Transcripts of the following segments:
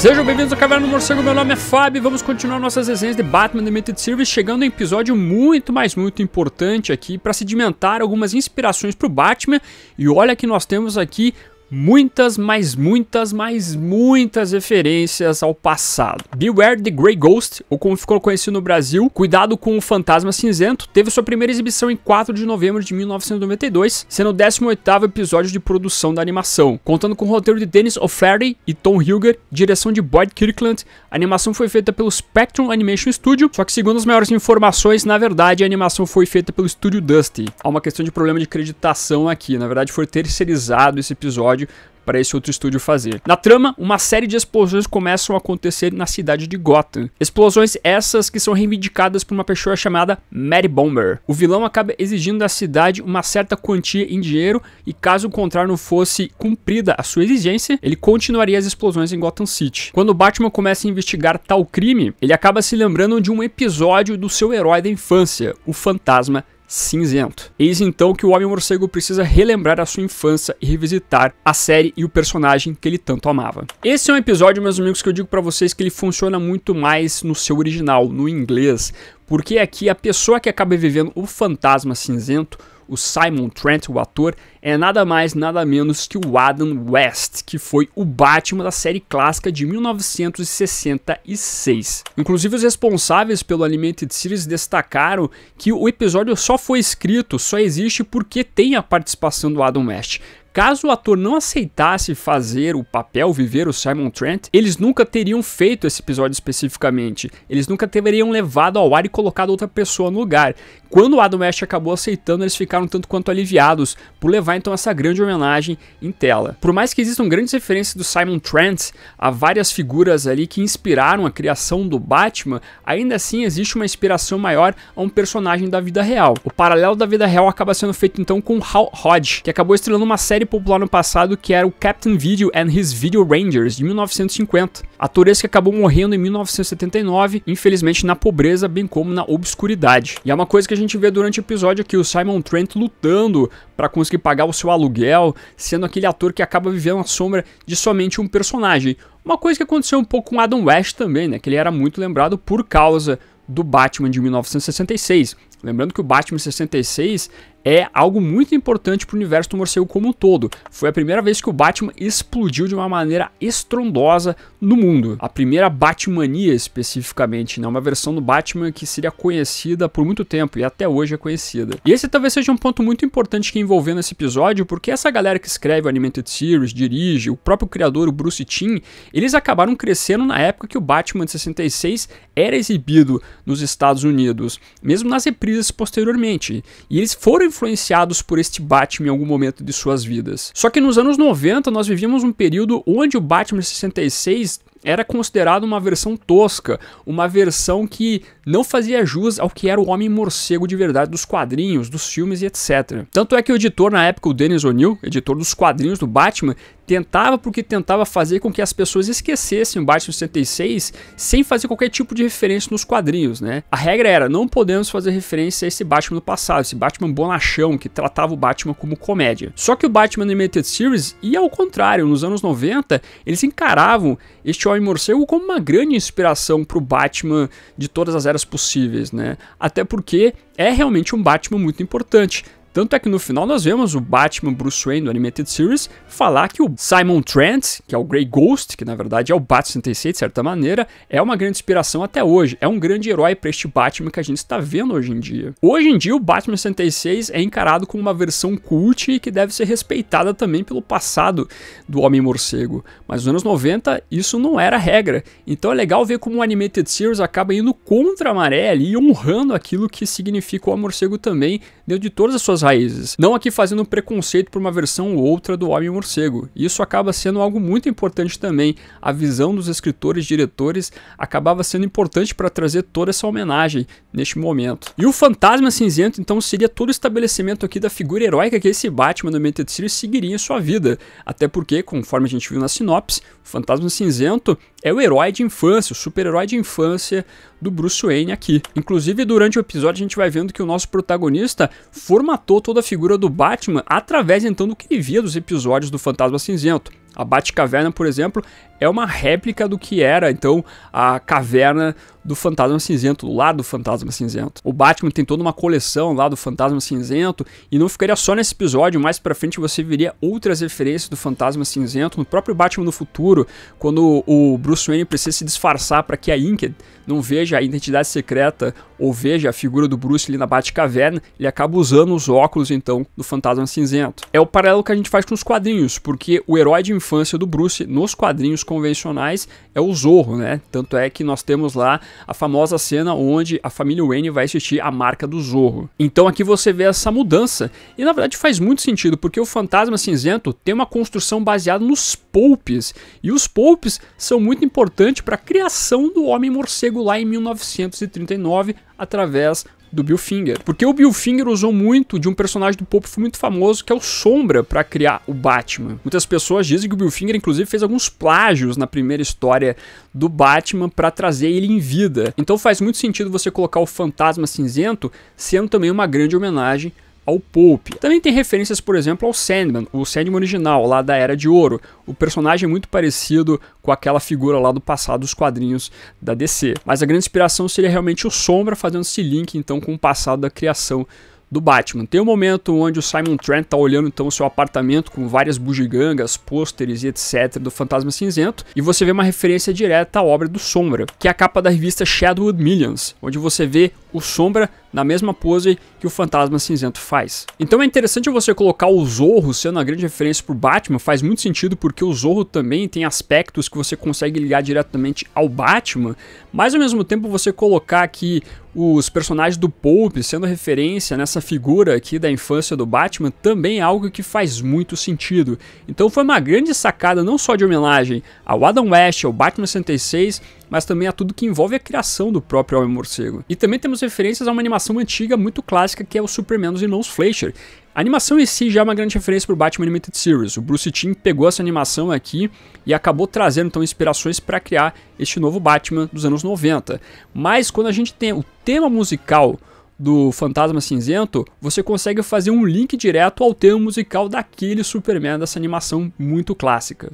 Sejam bem-vindos ao Caverna do Morcego, meu nome é Fábio e vamos continuar nossas resenhas de Batman The Limited Series, chegando em um episódio muito, mas muito importante aqui para sedimentar algumas inspirações para o Batman. E olha que nós temos aqui muitas, mas muitas, mas muitas referências ao passado. Beware the Grey Ghost, ou como ficou conhecido no Brasil, Cuidado com o Fantasma Cinzento, teve sua primeira exibição em 4 de novembro de 1992, sendo o 18º episódio de produção da animação, contando com o roteiro de Dennis O'Flaherty e Tom Hilger, direção de Boyd Kirkland. A animação foi feita pelo Spectrum Animation Studio, só que segundo as maiores informações, na verdade a animação foi feita pelo estúdio Dusty. Há uma questão de problema de creditação aqui, na verdade foi terceirizado esse episódio episódio para esse outro estúdio fazer. Na trama, uma série de explosões começam a acontecer na cidade de Gotham. Explosões essas que são reivindicadas por uma pessoa chamada Mary Bomber. O vilão acaba exigindo da cidade uma certa quantia em dinheiro e caso o contrário não fosse cumprida a sua exigência, ele continuaria as explosões em Gotham City. Quando Batman começa a investigar tal crime, ele acaba se lembrando de um episódio do seu herói da infância, o Fantasma cinzento. Eis então que o Homem-Morcego precisa relembrar a sua infância e revisitar a série e o personagem que ele tanto amava. Esse é um episódio, meus amigos, que eu digo para vocês que ele funciona muito mais no seu original, no inglês, porque aqui a pessoa que acaba vivendo o fantasma cinzento o Simon Trent, o ator, é nada mais nada menos que o Adam West, que foi o Batman da série clássica de 1966. Inclusive, os responsáveis pelo Animated Series destacaram que o episódio só foi escrito, só existe porque tem a participação do Adam West. Caso o ator não aceitasse fazer o papel, viver o Simon Trent, eles nunca teriam feito esse episódio especificamente. Eles nunca teriam levado ao ar e colocado outra pessoa no lugar. Quando o Adam West acabou aceitando, eles ficaram tanto quanto aliviados por levar então essa grande homenagem em tela. Por mais que existam grandes referências do Simon Trent a várias figuras ali que inspiraram a criação do Batman, ainda assim existe uma inspiração maior a um personagem da vida real. O paralelo da vida real acaba sendo feito então com Hal Hodge, que acabou estrelando uma série série popular no passado que era o Captain Video and His Video Rangers, de 1950. Atores que acabou morrendo em 1979, infelizmente na pobreza, bem como na obscuridade. E é uma coisa que a gente vê durante o episódio aqui, o Simon Trent lutando para conseguir pagar o seu aluguel, sendo aquele ator que acaba vivendo a sombra de somente um personagem. Uma coisa que aconteceu um pouco com Adam West também, né? Que ele era muito lembrado por causa do Batman de 1966. Lembrando que o Batman 66 é algo muito importante para o universo do morcego como um todo. Foi a primeira vez que o Batman explodiu de uma maneira estrondosa no mundo. A primeira Batmania especificamente, né? uma versão do Batman que seria conhecida por muito tempo e até hoje é conhecida. E esse talvez seja um ponto muito importante que envolvendo nesse episódio, porque essa galera que escreve o Animated Series, dirige, o próprio criador, o Bruce Timm, eles acabaram crescendo na época que o Batman de 66 era exibido nos Estados Unidos. Mesmo nas reprises posteriormente, e eles foram influenciados por este Batman em algum momento de suas vidas. Só que nos anos 90 nós vivíamos um período onde o Batman 66 era considerado uma versão tosca, uma versão que não fazia jus ao que era o Homem Morcego de verdade dos quadrinhos, dos filmes e etc. Tanto é que o editor na época, o Dennis O'Neill, editor dos quadrinhos do Batman, tentava porque tentava fazer com que as pessoas esquecessem o Batman 66 sem fazer qualquer tipo de referência nos quadrinhos, né? A regra era, não podemos fazer referência a esse Batman do passado, esse Batman bonachão que tratava o Batman como comédia. Só que o Batman Animated Series ia ao contrário, nos anos 90, eles encaravam este Shoy Morcego como uma grande inspiração para o Batman de todas as eras possíveis, né? Até porque é realmente um Batman muito importante. Tanto é que no final nós vemos o Batman Bruce Wayne do Animated Series falar que o Simon Trent, que é o Grey Ghost, que na verdade é o Bat 66 de certa maneira, é uma grande inspiração até hoje, é um grande herói para este Batman que a gente está vendo hoje em dia. Hoje em dia o Batman 66 é encarado como uma versão cult e que deve ser respeitada também pelo passado do Homem-Morcego, mas nos anos 90 isso não era regra, então é legal ver como o Animated Series acaba indo contra a maré ali e honrando aquilo que significa o Homem-Morcego também, deu de todas as suas suas raízes. Não aqui fazendo preconceito por uma versão ou outra do Homem-Morcego. Isso acaba sendo algo muito importante também. A visão dos escritores diretores acabava sendo importante para trazer toda essa homenagem neste momento. E o Fantasma Cinzento, então, seria todo o estabelecimento aqui da figura heróica que esse Batman do Manted Series seguiria em sua vida. Até porque, conforme a gente viu na sinopse, o Fantasma Cinzento é o herói de infância, o super-herói de infância do Bruce Wayne aqui. Inclusive, durante o episódio, a gente vai vendo que o nosso protagonista formatou toda a figura do Batman através então do que ele via dos episódios do Fantasma Cinzento. A Batcaverna, por exemplo, é uma réplica do que era, então, a caverna do Fantasma Cinzento, do lado do Fantasma Cinzento. O Batman tem toda uma coleção lá do Fantasma Cinzento e não ficaria só nesse episódio, mais para frente você veria outras referências do Fantasma Cinzento no próprio Batman no futuro, quando o Bruce Wayne precisa se disfarçar para que a Inked não veja a identidade secreta ou veja a figura do Bruce ali na Batcaverna, ele acaba usando os óculos então do Fantasma Cinzento. É o paralelo que a gente faz com os quadrinhos, porque o herói de infância do Bruce nos quadrinhos convencionais é o Zorro, né? Tanto é que nós temos lá a famosa cena onde a família Wayne vai assistir a marca do Zorro. Então aqui você vê essa mudança e na verdade faz muito sentido porque o Fantasma Cinzento tem uma construção baseada nos pulpes e os pulpes são muito importantes para a criação do Homem Morcego lá em 1939 através do Bill Finger. Porque o Bill Finger usou muito de um personagem do pop muito famoso, que é o Sombra, para criar o Batman. Muitas pessoas dizem que o Bill Finger, inclusive, fez alguns plágios na primeira história do Batman para trazer ele em vida. Então faz muito sentido você colocar o Fantasma Cinzento sendo também uma grande homenagem ao Pope. Também tem referências, por exemplo, ao Sandman, o Sandman original, lá da Era de Ouro. O personagem é muito parecido com aquela figura lá do passado dos quadrinhos da DC. Mas a grande inspiração seria realmente o Sombra, fazendo esse link então com o passado da criação do Batman. Tem um momento onde o Simon Trent tá olhando então o seu apartamento com várias bugigangas, pôsteres e etc do Fantasma Cinzento, e você vê uma referência direta à obra do Sombra, que é a capa da revista Shadow Millions, onde você vê o Sombra na mesma pose que o Fantasma Cinzento faz. Então é interessante você colocar o Zorro sendo a grande referência para o Batman, faz muito sentido porque o Zorro também tem aspectos que você consegue ligar diretamente ao Batman, mas ao mesmo tempo você colocar aqui os personagens do Pope sendo referência nessa figura aqui da infância do Batman também é algo que faz muito sentido. Então foi uma grande sacada não só de homenagem ao Adam West, ao Batman 66, mas também a tudo que envolve a criação do próprio Homem-Morcego. E também temos algumas referências a uma animação antiga muito clássica que é o Superman dos Irmãos Fleischer. A animação em si já é uma grande referência para o Batman Animated Series. O Bruce Timm pegou essa animação aqui e acabou trazendo então inspirações para criar este novo Batman dos anos 90. Mas quando a gente tem o tema musical do Fantasma Cinzento, você consegue fazer um link direto ao tema musical daquele Superman dessa animação muito clássica.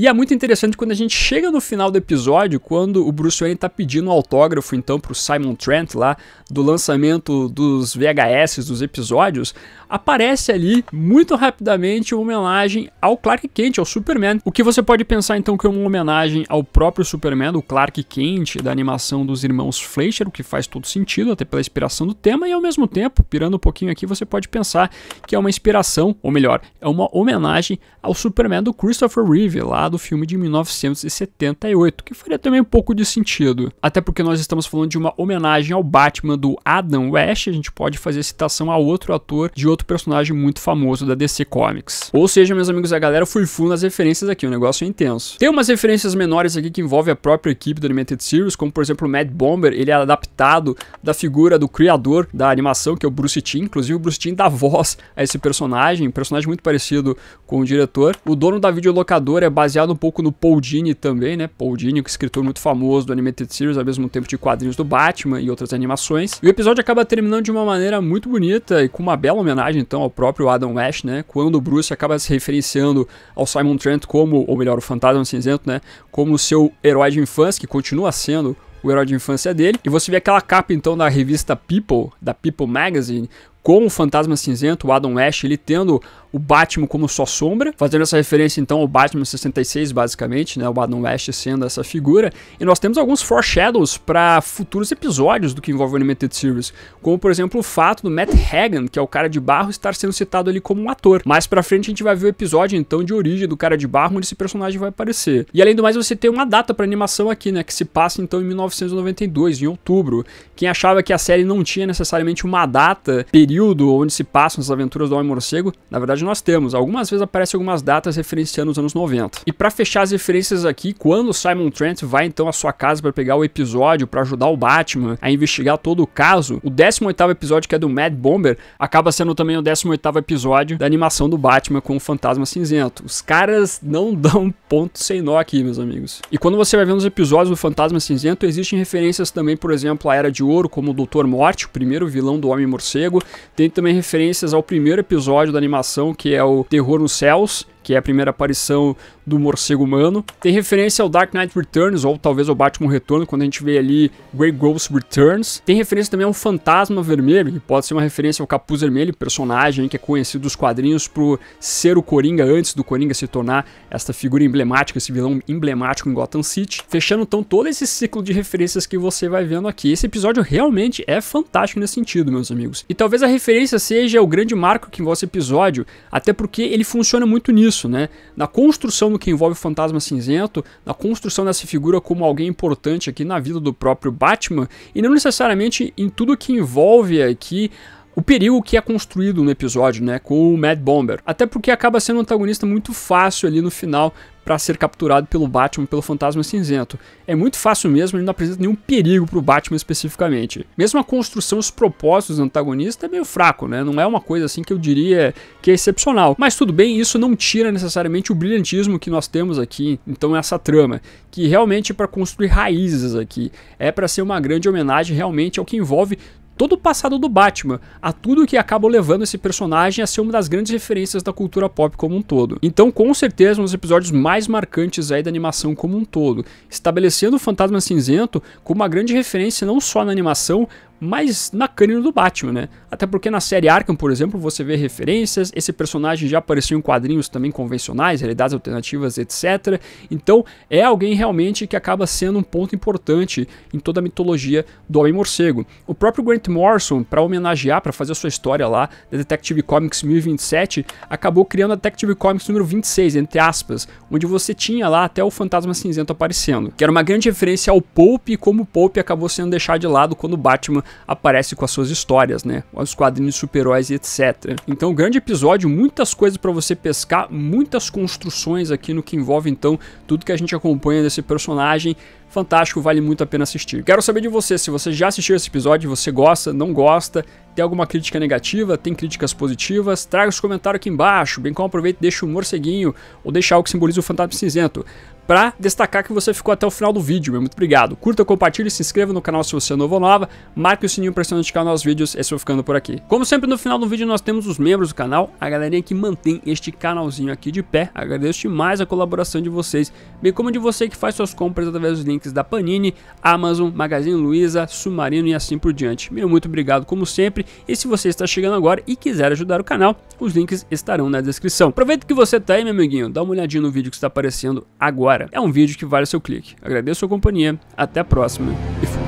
E é muito interessante quando a gente chega no final do episódio, quando o Bruce Wayne tá pedindo um autógrafo então pro Simon Trent lá do lançamento dos VHS dos episódios, aparece ali muito rapidamente uma homenagem ao Clark Kent, ao Superman. O que você pode pensar então que é uma homenagem ao próprio Superman, o Clark Kent da animação dos irmãos Fleischer, o que faz todo sentido até pela inspiração do tema e ao mesmo tempo, pirando um pouquinho aqui, você pode pensar que é uma inspiração, ou melhor, é uma homenagem ao Superman do Christopher Reeve lá do filme de 1978, que faria também um pouco de sentido. Até porque nós estamos falando de uma homenagem ao Batman do Adam West, a gente pode fazer citação a outro ator de outro personagem muito famoso da DC Comics. Ou seja, meus amigos, da galera fui full nas referências aqui, o negócio é intenso. Tem umas referências menores aqui que envolvem a própria equipe do Animated Series, como por exemplo o Mad Bomber, ele é adaptado da figura do criador da animação, que é o Bruce Timm, inclusive o Bruce Timm dá voz a esse personagem, um personagem muito parecido com o diretor. O dono da videolocadora é baseado baseado um pouco no Paul Dini também, né? Paul Dini, é um escritor muito famoso do Animated Series, ao mesmo tempo de quadrinhos do Batman e outras animações. E o episódio acaba terminando de uma maneira muito bonita e com uma bela homenagem, então, ao próprio Adam West, né? Quando o Bruce acaba se referenciando ao Simon Trent como, ou melhor, o Fantasma Cinzento, né? Como seu herói de infância, que continua sendo o herói de infância dele. E você vê aquela capa então da revista People, da People Magazine, com o Fantasma Cinzento, o Adam West, ele tendo o Batman como sua sombra, fazendo essa referência então ao Batman 66, basicamente, né, o Adam West sendo essa figura. E nós temos alguns foreshadows para futuros episódios do que envolve o Animated Series, como por exemplo o fato do Matt Hagan, que é o cara de barro, estar sendo citado ali como um ator. Mais para frente a gente vai ver o episódio então de origem do cara de barro, onde esse personagem vai aparecer. E além do mais, você tem uma data para animação aqui, né, que se passa então em 1992, em outubro. Quem achava que a série não tinha necessariamente uma data, período onde se passam as aventuras do Homem Morcego, na verdade nós temos. Algumas vezes aparecem algumas datas referenciando os anos 90. E para fechar as referências aqui, quando Simon Trent vai então à sua casa para pegar o episódio para ajudar o Batman a investigar todo o caso, o 18 episódio que é do Mad Bomber acaba sendo também o 18 episódio da animação do Batman com o Fantasma Cinzento. Os caras não dão ponto sem nó aqui, meus amigos. E quando você vai vendo os episódios do Fantasma Cinzento, existem referências também, por exemplo, à Era de Ouro, como o Dr. Morte, o primeiro vilão do Homem Morcego, tem também referências ao primeiro episódio da animação, que é o Terror nos Céus, que é a primeira aparição do morcego humano. Tem referência ao Dark Knight Returns, ou talvez ao Batman Retorno, quando a gente vê ali Grey Ghost Returns. Tem referência também ao fantasma vermelho, que pode ser uma referência ao Capuz Vermelho, personagem que é conhecido dos quadrinhos por ser o Coringa antes do Coringa se tornar esta figura emblemática, esse vilão emblemático em Gotham City. Fechando então todo esse ciclo de referências que você vai vendo aqui. Esse episódio realmente é fantástico nesse sentido, meus amigos. E talvez a referência seja o grande marco que envolve esse episódio, até porque ele funciona muito nisso isso, né? Na construção do que envolve o Fantasma Cinzento, na construção dessa figura como alguém importante aqui na vida do próprio Batman, e não necessariamente em tudo que envolve aqui o perigo que é construído no episódio, né, com o Mad Bomber. Até porque acaba sendo um antagonista muito fácil ali no final para ser capturado pelo Batman, pelo Fantasma Cinzento. É muito fácil mesmo, ele não apresenta nenhum perigo para o Batman especificamente. Mesmo a construção, os propósitos do antagonista é meio fraco, né? Não é uma coisa assim que eu diria que é excepcional. Mas tudo bem, isso não tira necessariamente o brilhantismo que nós temos aqui, então essa trama, que realmente é para construir raízes aqui, é para ser uma grande homenagem realmente ao que envolve todo o passado do Batman, a tudo que acaba levando esse personagem a ser uma das grandes referências da cultura pop como um todo. Então, com certeza, um dos episódios mais marcantes aí da animação como um todo, estabelecendo o Fantasma Cinzento como uma grande referência não só na animação, mas na câmera do Batman, né? Até porque na série Arkham, por exemplo, você vê referências, esse personagem já apareceu em quadrinhos também convencionais, realidades alternativas, etc. Então é alguém realmente que acaba sendo um ponto importante em toda a mitologia do Homem-Morcego. O próprio Grant Morrison, para homenagear, para fazer a sua história lá, da Detective Comics 1027, acabou criando a Detective Comics número 26, entre aspas, onde você tinha lá até o Fantasma Cinzento aparecendo, que era uma grande referência ao Pope e como o Pope acabou sendo deixado de lado quando o Batman aparece com as suas histórias, né? Os quadrinhos super-heróis e etc. Então, grande episódio, muitas coisas para você pescar, muitas construções aqui no que envolve então tudo que a gente acompanha desse personagem. Fantástico, vale muito a pena assistir. Quero saber de você, se você já assistiu esse episódio, você gosta, não gosta, tem alguma crítica negativa, tem críticas positivas, traga os comentários aqui embaixo, bem como aproveita e deixa o um morceguinho ou deixar o que simboliza o fantasma cinzento para destacar que você ficou até o final do vídeo. Meu muito obrigado. Curta, compartilhe, se inscreva no canal se você é novo ou nova. Marque o sininho para se notificar nos vídeos. Esse eu ficando por aqui. Como sempre, no final do vídeo nós temos os membros do canal, a galerinha que mantém este canalzinho aqui de pé. Agradeço demais a colaboração de vocês, bem como de você que faz suas compras através dos links da Panini, Amazon, Magazine Luiza, Submarino e assim por diante. Meu muito obrigado como sempre. E se você está chegando agora e quiser ajudar o canal, os links estarão na descrição. Aproveita que você está aí, meu amiguinho, dá uma olhadinha no vídeo que está aparecendo agora é um vídeo que vale seu clique. Agradeço a sua companhia, até a próxima e fui.